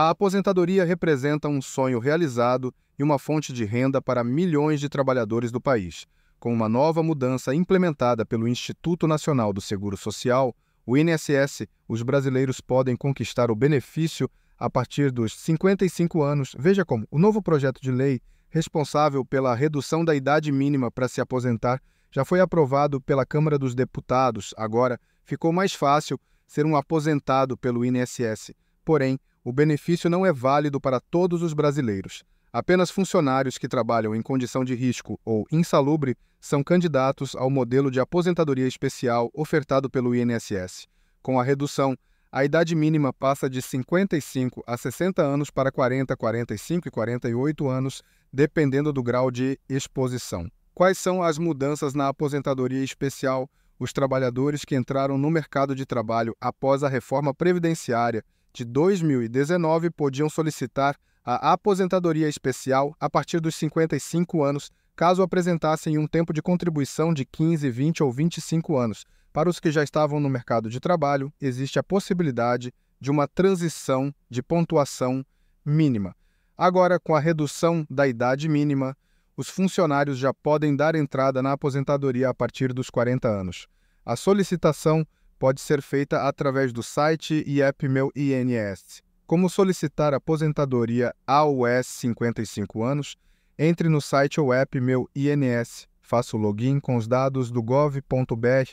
A aposentadoria representa um sonho realizado e uma fonte de renda para milhões de trabalhadores do país. Com uma nova mudança implementada pelo Instituto Nacional do Seguro Social, o INSS, os brasileiros podem conquistar o benefício a partir dos 55 anos. Veja como o novo projeto de lei responsável pela redução da idade mínima para se aposentar já foi aprovado pela Câmara dos Deputados. Agora ficou mais fácil ser um aposentado pelo INSS. Porém, o benefício não é válido para todos os brasileiros. Apenas funcionários que trabalham em condição de risco ou insalubre são candidatos ao modelo de aposentadoria especial ofertado pelo INSS. Com a redução, a idade mínima passa de 55 a 60 anos para 40, 45 e 48 anos, dependendo do grau de exposição. Quais são as mudanças na aposentadoria especial? Os trabalhadores que entraram no mercado de trabalho após a reforma previdenciária de 2019 podiam solicitar a aposentadoria especial a partir dos 55 anos, caso apresentassem um tempo de contribuição de 15, 20 ou 25 anos. Para os que já estavam no mercado de trabalho, existe a possibilidade de uma transição de pontuação mínima. Agora, com a redução da idade mínima, os funcionários já podem dar entrada na aposentadoria a partir dos 40 anos. A solicitação pode ser feita através do site e app Meu INS. Como solicitar aposentadoria aos 55 anos? Entre no site ou app Meu INS, faça o login com os dados do gov.br,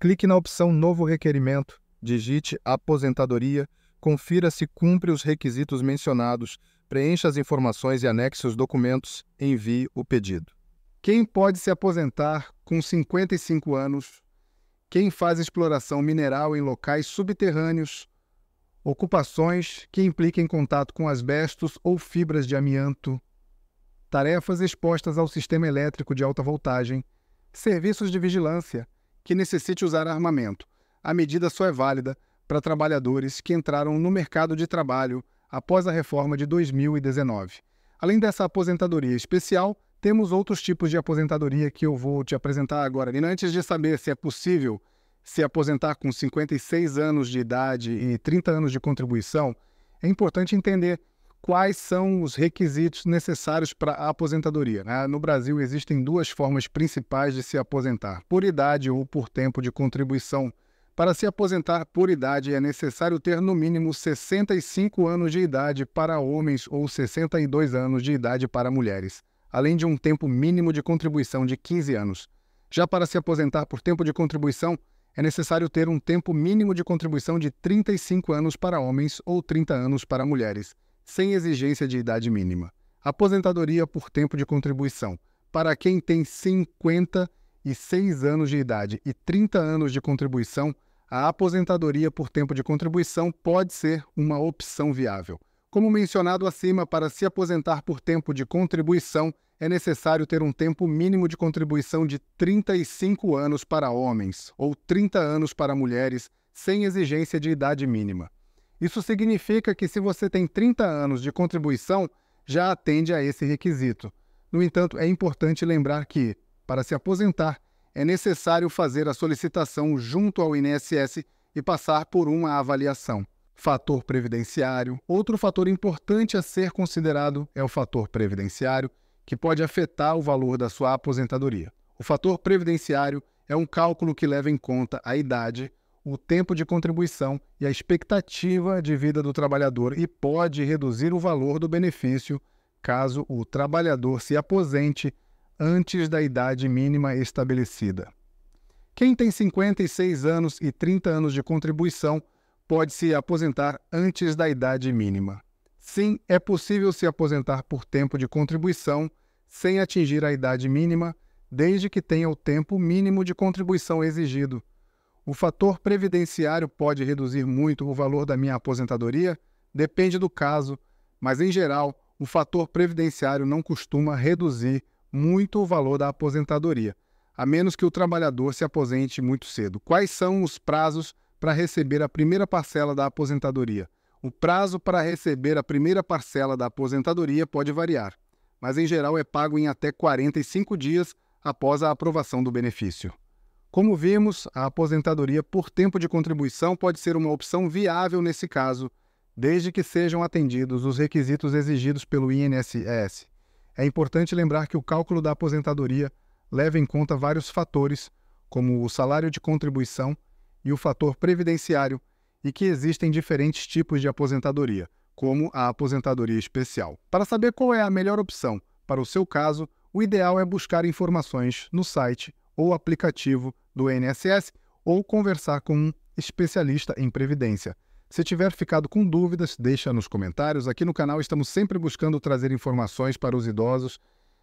clique na opção Novo Requerimento, digite Aposentadoria, confira se cumpre os requisitos mencionados, preencha as informações e anexe os documentos, envie o pedido. Quem pode se aposentar com 55 anos quem faz exploração mineral em locais subterrâneos, ocupações que impliquem contato com asbestos ou fibras de amianto, tarefas expostas ao sistema elétrico de alta voltagem, serviços de vigilância que necessite usar armamento. A medida só é válida para trabalhadores que entraram no mercado de trabalho após a reforma de 2019. Além dessa aposentadoria especial, temos outros tipos de aposentadoria que eu vou te apresentar agora. Nina, antes de saber se é possível se aposentar com 56 anos de idade e 30 anos de contribuição, é importante entender quais são os requisitos necessários para a aposentadoria. Né? No Brasil, existem duas formas principais de se aposentar: por idade ou por tempo de contribuição. Para se aposentar por idade, é necessário ter no mínimo 65 anos de idade para homens ou 62 anos de idade para mulheres além de um tempo mínimo de contribuição de 15 anos. Já para se aposentar por tempo de contribuição, é necessário ter um tempo mínimo de contribuição de 35 anos para homens ou 30 anos para mulheres, sem exigência de idade mínima. Aposentadoria por tempo de contribuição. Para quem tem 56 anos de idade e 30 anos de contribuição, a aposentadoria por tempo de contribuição pode ser uma opção viável. Como mencionado acima, para se aposentar por tempo de contribuição, é necessário ter um tempo mínimo de contribuição de 35 anos para homens ou 30 anos para mulheres, sem exigência de idade mínima. Isso significa que, se você tem 30 anos de contribuição, já atende a esse requisito. No entanto, é importante lembrar que, para se aposentar, é necessário fazer a solicitação junto ao INSS e passar por uma avaliação fator previdenciário. Outro fator importante a ser considerado é o fator previdenciário, que pode afetar o valor da sua aposentadoria. O fator previdenciário é um cálculo que leva em conta a idade, o tempo de contribuição e a expectativa de vida do trabalhador e pode reduzir o valor do benefício caso o trabalhador se aposente antes da idade mínima estabelecida. Quem tem 56 anos e 30 anos de contribuição pode se aposentar antes da idade mínima. Sim, é possível se aposentar por tempo de contribuição sem atingir a idade mínima, desde que tenha o tempo mínimo de contribuição exigido. O fator previdenciário pode reduzir muito o valor da minha aposentadoria? Depende do caso, mas em geral, o fator previdenciário não costuma reduzir muito o valor da aposentadoria, a menos que o trabalhador se aposente muito cedo. Quais são os prazos para receber a primeira parcela da aposentadoria. O prazo para receber a primeira parcela da aposentadoria pode variar, mas em geral é pago em até 45 dias após a aprovação do benefício. Como vimos, a aposentadoria por tempo de contribuição pode ser uma opção viável nesse caso, desde que sejam atendidos os requisitos exigidos pelo INSS. É importante lembrar que o cálculo da aposentadoria leva em conta vários fatores, como o salário de contribuição e o fator previdenciário e que existem diferentes tipos de aposentadoria, como a aposentadoria especial. Para saber qual é a melhor opção para o seu caso, o ideal é buscar informações no site ou aplicativo do INSS ou conversar com um especialista em previdência. Se tiver ficado com dúvidas, deixa nos comentários. Aqui no canal estamos sempre buscando trazer informações para os idosos,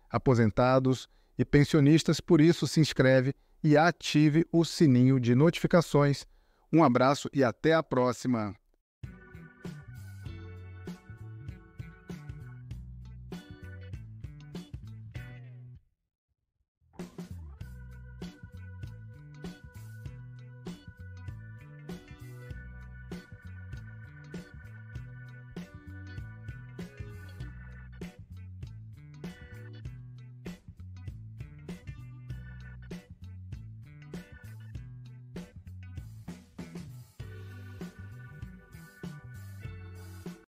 aposentados e pensionistas, por isso se inscreve e ative o sininho de notificações. Um abraço e até a próxima!